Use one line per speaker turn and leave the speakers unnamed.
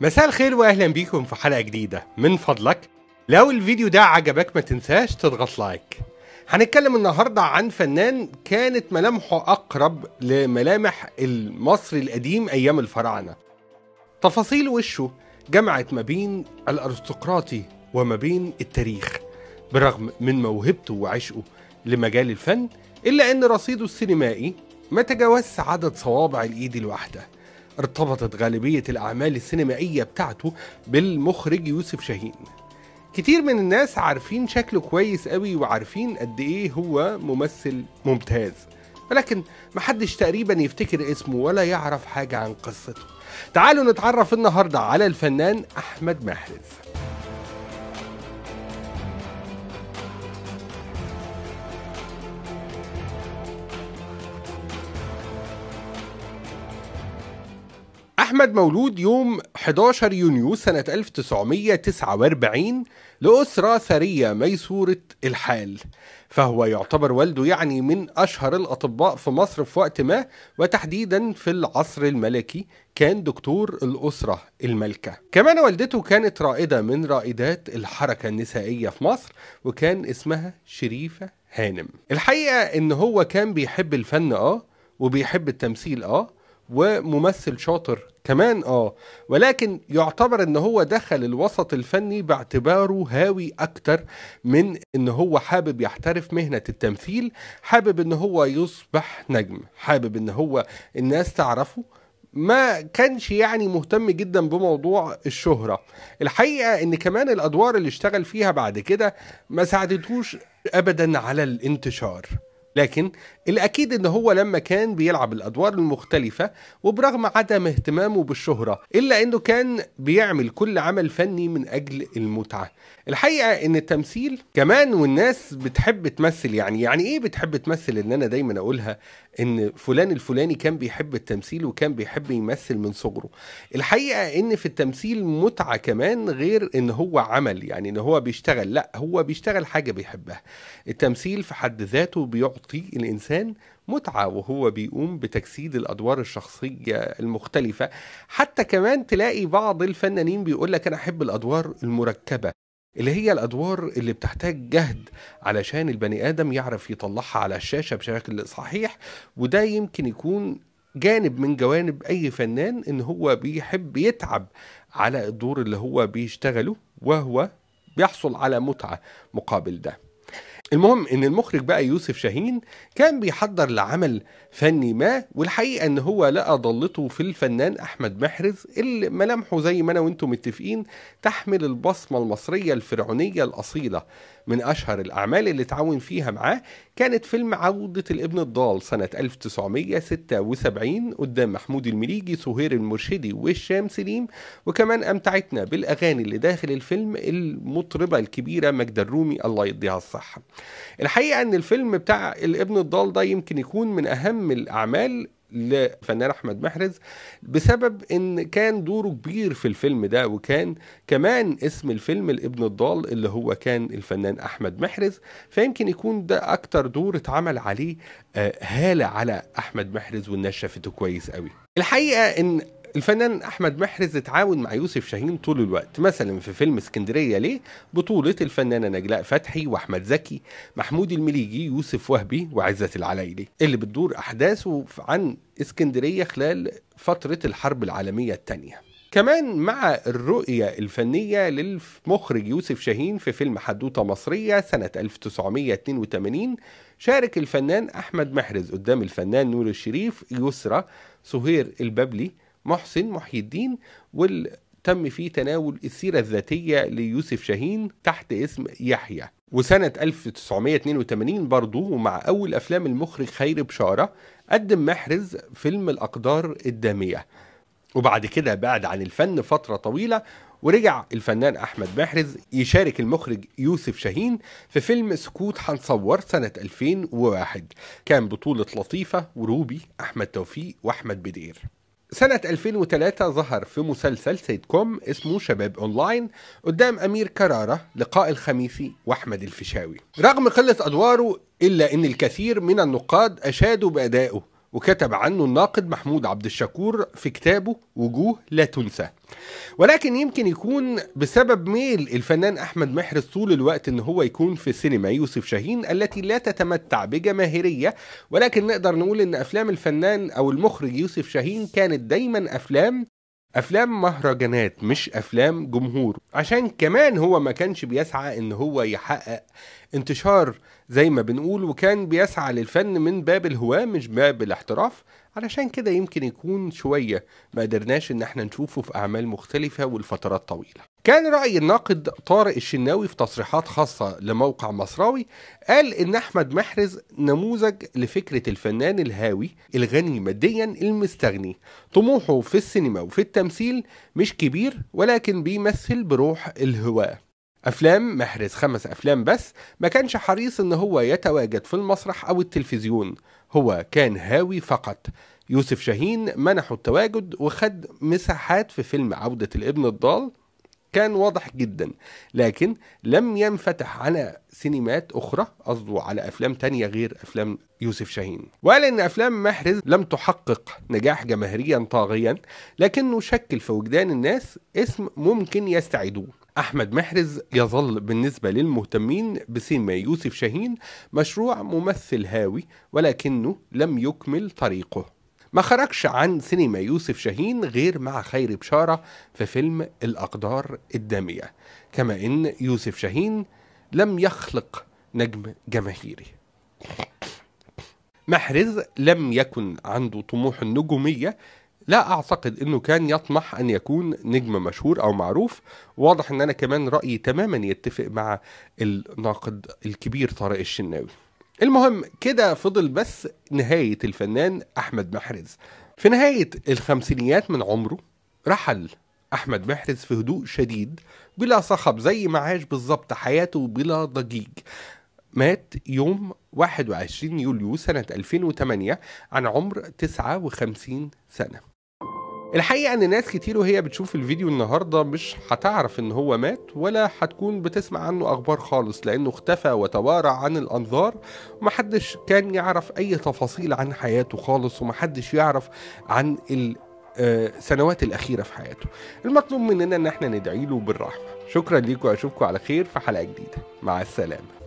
مساء الخير واهلا بيكم في حلقه جديده من فضلك لو الفيديو ده عجبك ما تنساش تضغط لايك هنتكلم النهارده عن فنان كانت ملامحه اقرب لملامح المصري القديم ايام الفراعنه تفاصيل وشه جمعت ما بين الارستقراطي وما بين التاريخ برغم من موهبته وعشقه لمجال الفن الا ان رصيده السينمائي ما تجاوزش عدد صوابع الايد الواحده ارتبطت غالبية الأعمال السينمائية بتاعته بالمخرج يوسف شاهين كتير من الناس عارفين شكله كويس قوي وعارفين قد ايه هو ممثل ممتاز ولكن محدش تقريبا يفتكر اسمه ولا يعرف حاجة عن قصته تعالوا نتعرف النهاردة على الفنان أحمد محرز أحمد مولود يوم 11 يونيو سنة 1949 لأسرة ثرية ميسورة الحال فهو يعتبر والده يعني من أشهر الأطباء في مصر في وقت ما وتحديدا في العصر الملكي كان دكتور الأسرة الملكة كمان والدته كانت رائدة من رائدات الحركة النسائية في مصر وكان اسمها شريفة هانم الحقيقة إن هو كان بيحب الفن آه وبيحب التمثيل آه وممثل شاطر كمان اه ولكن يعتبر ان هو دخل الوسط الفني باعتباره هاوي اكتر من ان هو حابب يحترف مهنة التمثيل حابب ان هو يصبح نجم حابب ان هو الناس تعرفه ما كانش يعني مهتم جدا بموضوع الشهرة الحقيقة ان كمان الادوار اللي اشتغل فيها بعد كده ما ساعدتوش ابدا على الانتشار لكن الأكيد إن هو لما كان بيلعب الأدوار المختلفة وبرغم عدم اهتمامه بالشهرة إلا إنه كان بيعمل كل عمل فني من أجل المتعة الحقيقة إن التمثيل كمان والناس بتحب تمثل يعني يعني إيه بتحب تمثل إن أنا دايما أقولها إن فلان الفلاني كان بيحب التمثيل وكان بيحب يمثل من صغره الحقيقة إن في التمثيل متعة كمان غير إن هو عمل يعني إن هو بيشتغل لا هو بيشتغل حاجة بيحبها التمثيل في حد ذاته بيعطي يعطيه الإنسان متعة وهو بيقوم بتجسيد الأدوار الشخصية المختلفة حتى كمان تلاقي بعض الفنانين بيقول لك أنا أحب الأدوار المركبة اللي هي الادوار اللي بتحتاج جهد علشان البني ادم يعرف يطلعها على الشاشه بشكل صحيح وده يمكن يكون جانب من جوانب اي فنان ان هو بيحب يتعب على الدور اللي هو بيشتغله وهو بيحصل على متعه مقابل ده المهم ان المخرج بقى يوسف شاهين كان بيحضر لعمل فني ما والحقيقه ان هو لقى ضلته في الفنان احمد محرز اللي ملامحه زي ما انا وانتم متفقين تحمل البصمه المصريه الفرعونيه الاصيله من أشهر الأعمال اللي تعاون فيها معاه كانت فيلم عودة الابن الضال سنة 1976 قدام محمود المليجي سهير المرشدي والشام سليم وكمان أمتعتنا بالأغاني اللي داخل الفيلم المطربة الكبيرة ماجدة الرومي الله يديها الصحة الحقيقة أن الفيلم بتاع الابن الضال ده يمكن يكون من أهم الأعمال للفنان احمد محرز بسبب ان كان دوره كبير في الفيلم ده وكان كمان اسم الفيلم الابن الضال اللي هو كان الفنان احمد محرز فيمكن يكون ده اكتر دور اتعمل عليه آه، هاله على احمد محرز والناس شافته كويس قوي الحقيقه ان الفنان احمد محرز اتعاون مع يوسف شاهين طول الوقت مثلا في فيلم اسكندريه ليه بطوله الفنانه نجلاء فتحي واحمد زكي محمود المليجي يوسف وهبي وعزه العلايلي اللي بتدور احداثه عن اسكندريه خلال فتره الحرب العالميه الثانيه كمان مع الرؤية الفنية للمخرج يوسف شاهين في فيلم حدوتة مصرية سنة 1982 شارك الفنان أحمد محرز قدام الفنان نور الشريف يسرى سهير الببلي محسن محي الدين وتم فيه تناول السيرة الذاتية ليوسف شاهين تحت اسم يحيى وسنة 1982 برضو مع أول أفلام المخرج خيري بشارة قدم محرز فيلم الأقدار الدامية وبعد كده بعد عن الفن فترة طويلة ورجع الفنان أحمد محرز يشارك المخرج يوسف شاهين في فيلم سكوت هنصور سنة 2001 كان بطولة لطيفة وروبي أحمد توفيق وأحمد بدير سنة 2003 ظهر في مسلسل سيد كوم اسمه شباب أونلاين قدام أمير كرارة لقاء الخميسي وأحمد الفيشاوي رغم قلة أدواره إلا أن الكثير من النقاد أشادوا بأدائه وكتب عنه الناقد محمود عبد الشكور في كتابه وجوه لا تنسى ولكن يمكن يكون بسبب ميل الفنان أحمد محرز طول الوقت إن هو يكون في سينما يوسف شاهين التي لا تتمتع بجماهيرية ولكن نقدر نقول إن أفلام الفنان أو المخرج يوسف شاهين كانت دايما أفلام افلام مهرجانات مش افلام جمهور عشان كمان هو ما كانش بيسعى ان هو يحقق انتشار زي ما بنقول وكان بيسعى للفن من باب الهواه مش باب الاحتراف علشان كده يمكن يكون شوية ما قدرناش إن احنا نشوفه في أعمال مختلفة ولفترات طويلة كان رأي الناقد طارق الشناوي في تصريحات خاصة لموقع مصراوي قال إن أحمد محرز نموذج لفكرة الفنان الهاوي الغني ماديا المستغني طموحه في السينما وفي التمثيل مش كبير ولكن بيمثل بروح الهواء أفلام محرز خمس أفلام بس ما كانش حريص إن هو يتواجد في المسرح أو التلفزيون هو كان هاوي فقط يوسف شاهين منحه التواجد وخد مساحات في فيلم عودة الابن الضال كان واضح جدا لكن لم ينفتح على سينمات أخرى قصده على أفلام تانية غير أفلام يوسف شاهين وقال إن أفلام محرز لم تحقق نجاح جماهيريا طاغيا لكنه شكل في وجدان الناس اسم ممكن يستعيدوه أحمد محرز يظل بالنسبة للمهتمين بسينما يوسف شاهين مشروع ممثل هاوي ولكنه لم يكمل طريقه ما خرجش عن سينما يوسف شاهين غير مع خير بشارة في فيلم الأقدار الدامية كما أن يوسف شاهين لم يخلق نجم جماهيري محرز لم يكن عنده طموح النجومية لا أعتقد أنه كان يطمح أن يكون نجم مشهور أو معروف واضح أن أنا كمان رأيي تماما يتفق مع الناقد الكبير طارق الشناوي المهم كده فضل بس نهاية الفنان أحمد محرز في نهاية الخمسينيات من عمره رحل أحمد محرز في هدوء شديد بلا صخب زي ما عاش بالظبط حياته بلا ضجيج مات يوم 21 يوليو سنة 2008 عن عمر 59 سنة الحقيقة إن ناس كتير وهي بتشوف الفيديو النهاردة مش هتعرف إن هو مات ولا هتكون بتسمع عنه أخبار خالص لأنه اختفى وتوارع عن الأنظار ومحدش كان يعرف أي تفاصيل عن حياته خالص ومحدش يعرف عن السنوات آه، الأخيرة في حياته المطلوب مننا إن احنا ندعي له بالرحمة شكرا ليكم أشوفكم على خير في حلقة جديدة مع السلامة